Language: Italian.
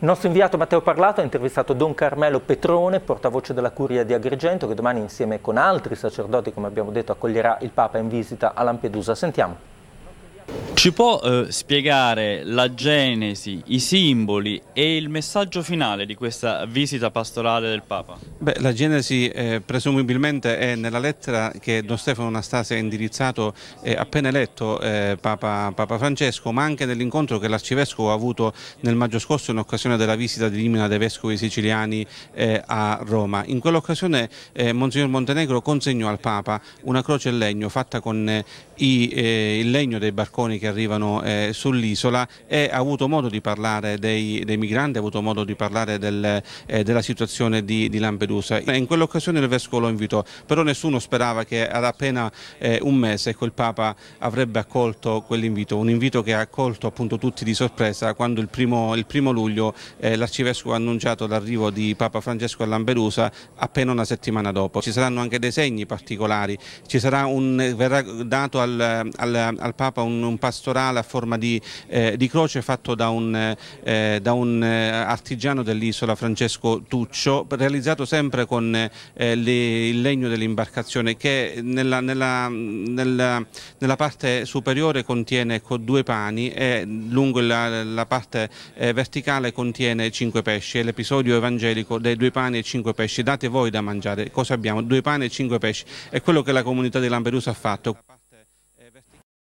Il nostro inviato Matteo Parlato ha intervistato Don Carmelo Petrone, portavoce della Curia di Agrigento, che domani insieme con altri sacerdoti, come abbiamo detto, accoglierà il Papa in visita a Lampedusa. Sentiamo. Ci può eh, spiegare la genesi, i simboli e il messaggio finale di questa visita pastorale del Papa? Beh, la genesi eh, presumibilmente è nella lettera che Don Stefano Anastasia ha indirizzato eh, appena eletto eh, Papa, Papa, Francesco, ma anche nell'incontro che l'Arcivescovo ha avuto nel maggio scorso in occasione della visita di Limina dei Vescovi siciliani eh, a Roma. In quell'occasione eh, Monsignor Montenegro consegnò al Papa una croce in legno fatta con i, il legno dei barconi che che arrivano eh, sull'isola e ha avuto modo di parlare dei, dei, migranti, ha avuto modo di parlare del, eh, della situazione di, di, Lampedusa. In quell'occasione il Vescovo lo invitò, però nessuno sperava che ad appena eh, un mese quel Papa avrebbe accolto quell'invito, un invito che ha accolto appunto tutti di sorpresa quando il primo, il primo luglio eh, l'Arcivescovo ha annunciato l'arrivo di Papa Francesco a Lampedusa appena una settimana dopo. Ci saranno anche dei segni particolari, un, verrà dato al, al, al Papa un, un passo pastorale a forma di, eh, di croce fatto da un, eh, da un eh, artigiano dell'isola Francesco Tuccio, realizzato sempre con eh, le, il legno dell'imbarcazione che nella, nella, nella, nella, parte superiore contiene due pani e lungo la, la parte eh, verticale contiene cinque pesci. È l'episodio evangelico dei due pani e cinque pesci. Date voi da mangiare cosa abbiamo? Due pani e cinque pesci. È quello che la comunità di Lampedusa ha fatto.